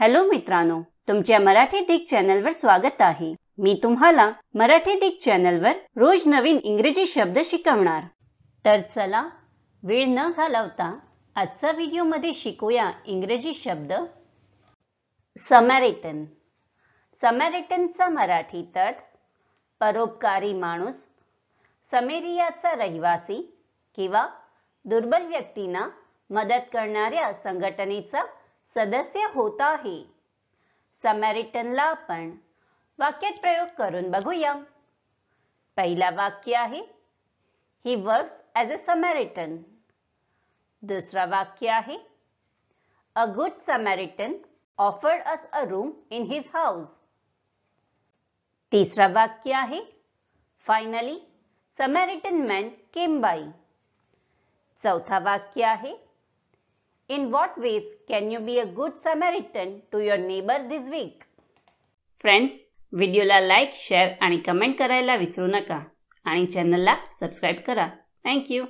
Hello मित्रांनो तुमच्या मराठी दिग चॅनलवर स्वागत आहे मी तुम्हाला मराठी दिग चॅनलवर रोज नवीन इंग्रजी शब्द शिकवणार तर चला वेळ न घालवता आजचा व्हिडिओमध्ये शिकूया इंग्रजी शब्द समॅरिटन समॅरेटनचा मराठी अर्थ परोपकारी माणूस समेरियाचा रहिवासी किंवा दुर्बल व्यक्तींना मदत करणाऱ्या संघटनेचा सदस्य होत आहे समॅरिटनला आपण वाक्यात प्रयोग करून बघूया पहिला वाक्य आहे ही वर्क्स ॲज अ समॅरिटन दुसरा वाक्य आहे a good Samaritan offered us a room in his house तिसरा वाक्य आहे फायनली समॅरिटन मॅन केम बाई चौथा वाक्य आहे In what ways can you be a good Samaritan to your neighbor this week? Friends व्हिडिओला लाईक शेअर आणि कमेंट करायला विसरू नका आणि चॅनलला सबस्क्राईब करा थँक्यू